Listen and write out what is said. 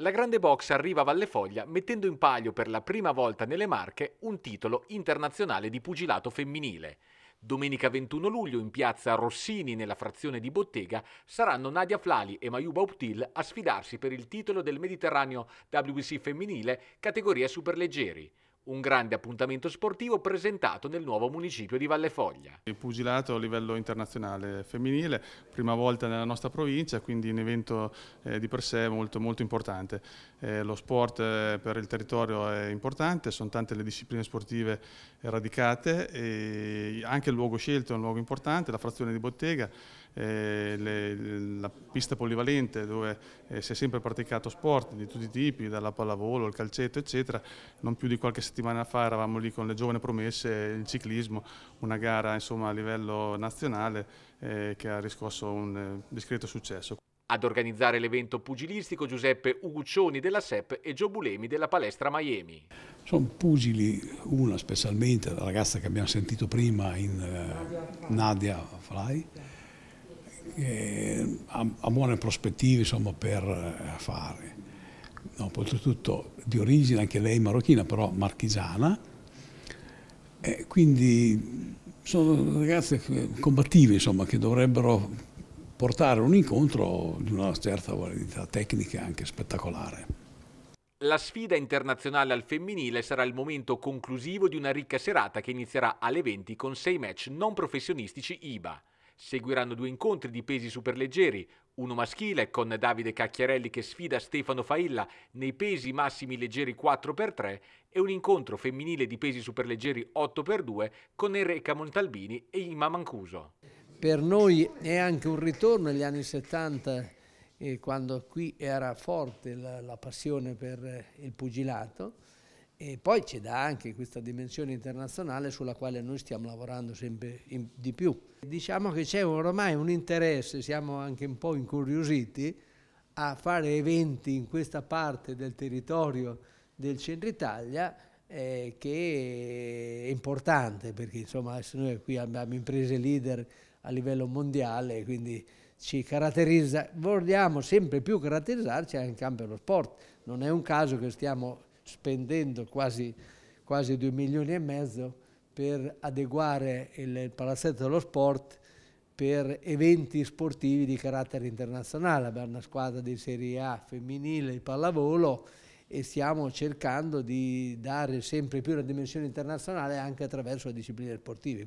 La grande box arriva a Vallefoglia mettendo in palio per la prima volta nelle Marche un titolo internazionale di pugilato femminile. Domenica 21 luglio in piazza Rossini nella frazione di Bottega saranno Nadia Flali e Mayuba Uptil a sfidarsi per il titolo del Mediterraneo WC femminile categoria superleggeri un grande appuntamento sportivo presentato nel nuovo municipio di Vallefoglia. Il pugilato a livello internazionale femminile, prima volta nella nostra provincia, quindi un evento eh, di per sé molto, molto importante. Eh, lo sport eh, per il territorio è importante, sono tante le discipline sportive radicate e anche il luogo scelto è un luogo importante, la frazione di bottega eh, le, la pista polivalente dove eh, si è sempre praticato sport di tutti i tipi, dalla pallavolo, il calcetto eccetera, non più di qualche settimana fa eravamo lì con le giovani promesse, il ciclismo, una gara insomma, a livello nazionale eh, che ha riscosso un eh, discreto successo. Ad organizzare l'evento pugilistico Giuseppe Uguccioni della SEP e Gio Bulemi della Palestra Miami. Sono pugili, una specialmente, la ragazza che abbiamo sentito prima in eh, Nadia Fly, ha, eh, ha, buone prospettive insomma, per eh, fare. Dopo, oltretutto di origine anche lei marocchina, però marchigiana, eh, quindi sono ragazze eh, combattive insomma, che dovrebbero portare un incontro di una certa validità tecnica anche spettacolare. La sfida internazionale al femminile sarà il momento conclusivo di una ricca serata che inizierà alle 20 con sei match non professionistici IBA. Seguiranno due incontri di pesi superleggeri, uno maschile con Davide Cacchiarelli che sfida Stefano Failla nei pesi massimi leggeri 4x3 e un incontro femminile di pesi superleggeri 8x2 con Enrica Montalbini e Ima Mancuso. Per noi è anche un ritorno agli anni 70 eh, quando qui era forte la, la passione per eh, il pugilato e poi c'è da anche questa dimensione internazionale sulla quale noi stiamo lavorando sempre in, di più. Diciamo che c'è ormai un interesse, siamo anche un po' incuriositi, a fare eventi in questa parte del territorio del centro Italia eh, che è importante perché insomma noi qui abbiamo imprese leader a livello mondiale quindi ci caratterizza, vogliamo sempre più caratterizzarci anche in campo dello sport non è un caso che stiamo spendendo quasi, quasi 2 milioni e mezzo per adeguare il palazzetto dello sport per eventi sportivi di carattere internazionale. Abbiamo una squadra di Serie A femminile, il pallavolo, e stiamo cercando di dare sempre più la dimensione internazionale anche attraverso le discipline sportive.